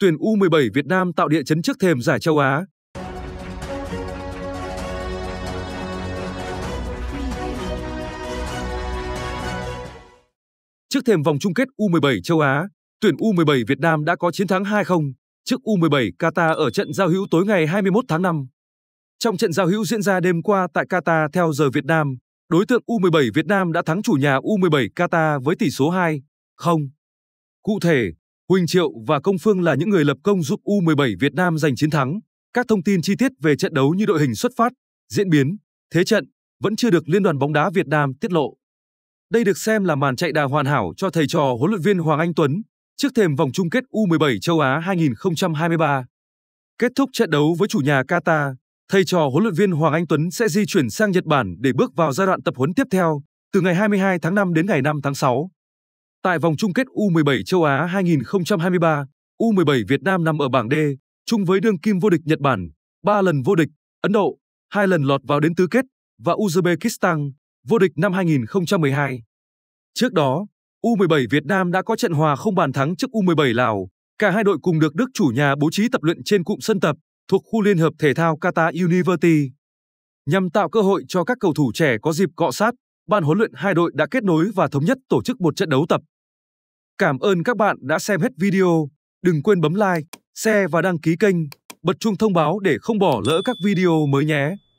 tuyển U17 Việt Nam tạo địa chấn trước thềm giải châu Á. Trước thềm vòng chung kết U17 châu Á, tuyển U17 Việt Nam đã có chiến thắng 2-0 trước U17 Qatar ở trận giao hữu tối ngày 21 tháng 5. Trong trận giao hữu diễn ra đêm qua tại Qatar theo giờ Việt Nam, đối tượng U17 Việt Nam đã thắng chủ nhà U17 Qatar với tỷ số 2-0. Cụ thể, Huỳnh Triệu và Công Phương là những người lập công giúp U17 Việt Nam giành chiến thắng. Các thông tin chi tiết về trận đấu như đội hình xuất phát, diễn biến, thế trận vẫn chưa được Liên đoàn bóng đá Việt Nam tiết lộ. Đây được xem là màn chạy đà hoàn hảo cho thầy trò huấn luyện viên Hoàng Anh Tuấn trước thềm vòng chung kết U17 châu Á 2023. Kết thúc trận đấu với chủ nhà Qatar, thầy trò huấn luyện viên Hoàng Anh Tuấn sẽ di chuyển sang Nhật Bản để bước vào giai đoạn tập huấn tiếp theo từ ngày 22 tháng 5 đến ngày 5 tháng 6. Tại vòng chung kết U17 châu Á 2023, U17 Việt Nam nằm ở bảng D, chung với đương kim vô địch Nhật Bản, 3 lần vô địch Ấn Độ, 2 lần lọt vào đến tứ kết và Uzbekistan, vô địch năm 2012. Trước đó, U17 Việt Nam đã có trận hòa không bàn thắng trước U17 Lào. Cả hai đội cùng được Đức chủ nhà bố trí tập luyện trên cụm sân tập thuộc khu liên hợp thể thao Qatar University nhằm tạo cơ hội cho các cầu thủ trẻ có dịp cọ sát ban huấn luyện hai đội đã kết nối và thống nhất tổ chức một trận đấu tập. Cảm ơn các bạn đã xem hết video. Đừng quên bấm like, share và đăng ký kênh, bật chuông thông báo để không bỏ lỡ các video mới nhé.